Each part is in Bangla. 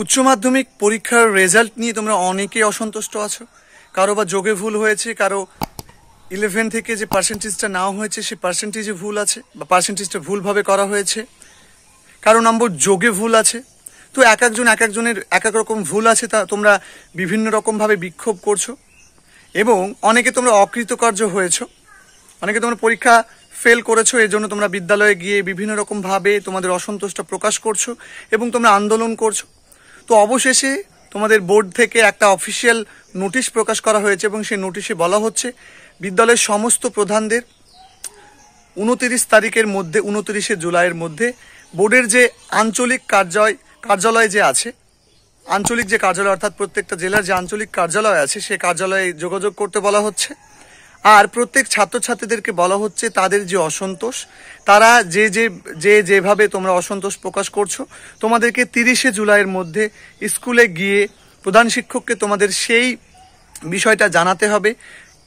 উচ্চ মাধ্যমিক পরীক্ষার রেজাল্ট নিয়ে তোমরা অনেকেই অসন্তুষ্ট আছো কারো বা যোগে ভুল হয়েছে কারো ইলেভেন থেকে যে পার্সেন্টেজটা নাও হয়েছে সে পার্সেন্টেজে ভুল আছে বা পার্সেন্টেজটা ভুলভাবে করা হয়েছে কারো নম্বর যোগে ভুল আছে তো এক একজন এক একজনের এক এক রকম ভুল আছে তা তোমরা বিভিন্ন রকমভাবে বিক্ষোভ করছো এবং অনেকে তোমরা অকৃতকার্য হয়েছ অনেকে তোমরা পরীক্ষা ফেল করেছো এর জন্য তোমরা বিদ্যালয়ে গিয়ে বিভিন্ন রকমভাবে তোমাদের অসন্তোষটা প্রকাশ করছো এবং তোমরা আন্দোলন করছো তো অবশেষে তোমাদের বোর্ড থেকে একটা অফিসিয়াল নোটিশ প্রকাশ করা হয়েছে এবং সেই নোটিশে বলা হচ্ছে বিদ্যালয়ের সমস্ত প্রধানদের উনতিরিশ তারিখের মধ্যে উনতিরিশে জুলাইয়ের মধ্যে বোর্ডের যে আঞ্চলিক কার্যালয় কার্যালয় যে আছে আঞ্চলিক যে কার্যালয় অর্থাৎ প্রত্যেকটা জেলার যে আঞ্চলিক কার্যালয় আছে সে কার্যালয়ে যোগাযোগ করতে বলা হচ্ছে আর প্রত্যেক ছাত্রছাত্রীদেরকে বলা হচ্ছে তাদের যে অসন্তোষ তারা যে যে যে যেভাবে তোমরা অসন্তোষ প্রকাশ করছো তোমাদেরকে তিরিশে জুলাইয়ের মধ্যে স্কুলে গিয়ে প্রধান শিক্ষককে তোমাদের সেই বিষয়টা জানাতে হবে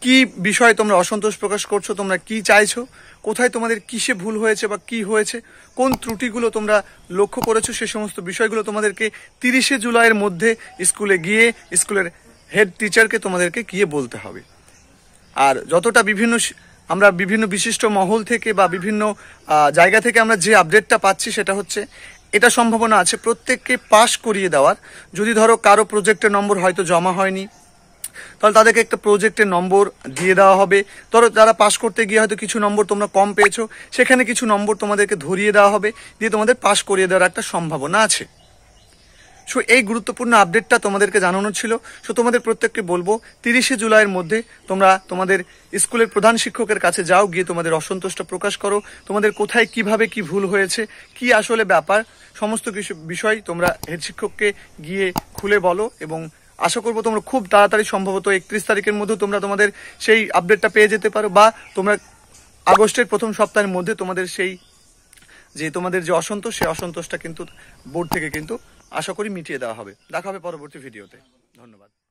কি বিষয়ে তোমরা অসন্তোষ প্রকাশ করছো তোমরা কি চাইছো কোথায় তোমাদের কিসে ভুল হয়েছে বা কি হয়েছে কোন ত্রুটিগুলো তোমরা লক্ষ্য করেছো সে সমস্ত বিষয়গুলো তোমাদেরকে তিরিশে জুলাইয়ের মধ্যে স্কুলে গিয়ে স্কুলের হেড টিচারকে তোমাদেরকে গিয়ে বলতে হবে আর যতটা বিভিন্ন আমরা বিভিন্ন বিশিষ্ট মহল থেকে বা বিভিন্ন জায়গা থেকে আমরা যে আপডেটটা পাচ্ছি সেটা হচ্ছে এটা সম্ভাবনা আছে প্রত্যেককে পাশ করিয়ে দেওয়ার যদি ধরো কারো প্রজেক্টের নম্বর হয়তো জমা হয়নি তাহলে তাদেরকে একটা প্রজেক্টের নম্বর দিয়ে দেওয়া হবে ধরো যারা পাশ করতে গিয়ে হয়তো কিছু নম্বর তোমরা কম পেয়েছো সেখানে কিছু নম্বর তোমাদেরকে ধরিয়ে দেওয়া হবে দিয়ে তোমাদের পাশ করিয়ে দেওয়ার একটা সম্ভাবনা আছে সো এই গুরুত্বপূর্ণ আপডেটটা তোমাদেরকে জানানো ছিল সো তোমাদের প্রত্যেককে বলবো তিরিশে জুলাইয়ের মধ্যে তোমরা তোমাদের স্কুলের প্রধান শিক্ষকের কাছে যাও গিয়ে তোমাদের অসন্তোষটা প্রকাশ করো তোমাদের কোথায় কিভাবে কি ভুল হয়েছে কি আসলে ব্যাপার সমস্ত কিছু বিষয় তোমরা হেড শিক্ষককে গিয়ে খুলে বলো এবং আশা করবো তোমরা খুব তাড়াতাড়ি সম্ভবত একত্রিশ তারিখের মধ্যে তোমরা তোমাদের সেই আপডেটটা পেয়ে যেতে পারো বা তোমরা আগস্টের প্রথম সপ্তাহের মধ্যে তোমাদের সেই যে তোমাদের যে অসন্তোষ সেই অসন্তোষটা কিন্তু বোর্ড থেকে কিন্তু আশা করি মিটিয়ে দেওয়া হবে দেখা হবে পরবর্তী ভিডিওতে ধন্যবাদ